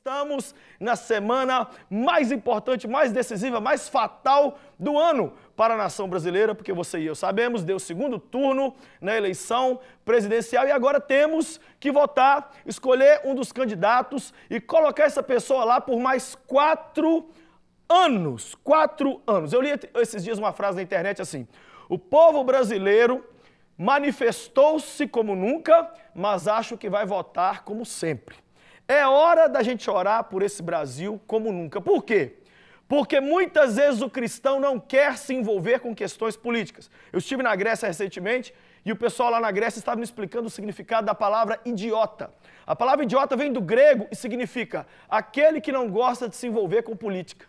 Estamos na semana mais importante, mais decisiva, mais fatal do ano para a nação brasileira, porque você e eu sabemos, deu segundo turno na eleição presidencial e agora temos que votar, escolher um dos candidatos e colocar essa pessoa lá por mais quatro anos. Quatro anos. Eu li esses dias uma frase na internet assim: o povo brasileiro manifestou-se como nunca, mas acho que vai votar como sempre. É hora da gente orar por esse Brasil como nunca. Por quê? Porque muitas vezes o cristão não quer se envolver com questões políticas. Eu estive na Grécia recentemente e o pessoal lá na Grécia estava me explicando o significado da palavra idiota. A palavra idiota vem do grego e significa aquele que não gosta de se envolver com política.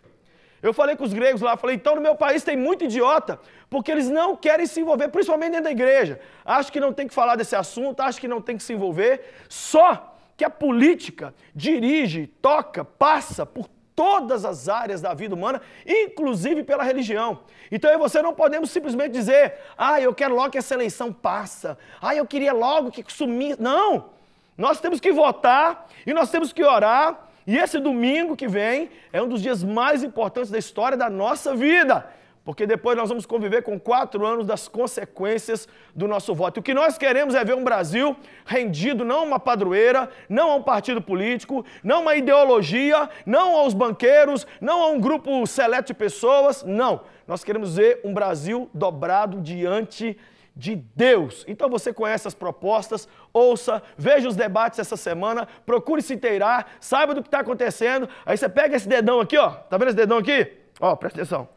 Eu falei com os gregos lá, falei, então no meu país tem muito idiota, porque eles não querem se envolver, principalmente dentro da igreja. Acho que não tem que falar desse assunto, acho que não tem que se envolver. Só que a política dirige, toca, passa por todas as áreas da vida humana, inclusive pela religião. Então eu e você não podemos simplesmente dizer, ah, eu quero logo que essa eleição passa, ah, eu queria logo que sumisse. Não! Nós temos que votar e nós temos que orar. E esse domingo que vem é um dos dias mais importantes da história da nossa vida. Porque depois nós vamos conviver com quatro anos das consequências do nosso voto. O que nós queremos é ver um Brasil rendido não a uma padroeira, não a um partido político, não a uma ideologia, não aos banqueiros, não a um grupo seleto de pessoas. Não. Nós queremos ver um Brasil dobrado diante de Deus. Então você conhece as propostas, ouça, veja os debates essa semana, procure se inteirar, saiba do que está acontecendo. Aí você pega esse dedão aqui, ó. Tá vendo esse dedão aqui? Ó, presta atenção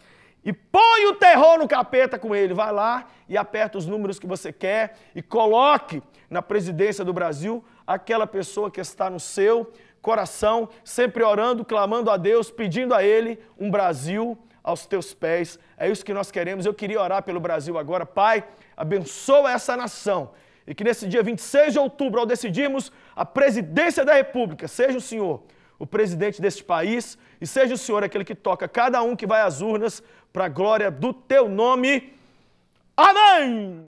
e põe o terror no capeta com ele. Vai lá e aperta os números que você quer e coloque na presidência do Brasil aquela pessoa que está no seu coração, sempre orando, clamando a Deus, pedindo a Ele um Brasil aos teus pés. É isso que nós queremos. Eu queria orar pelo Brasil agora. Pai, abençoa essa nação. E que nesse dia 26 de outubro, ao decidirmos a presidência da República, seja o Senhor o presidente deste país, e seja o Senhor aquele que toca cada um que vai às urnas para a glória do teu nome. Amém!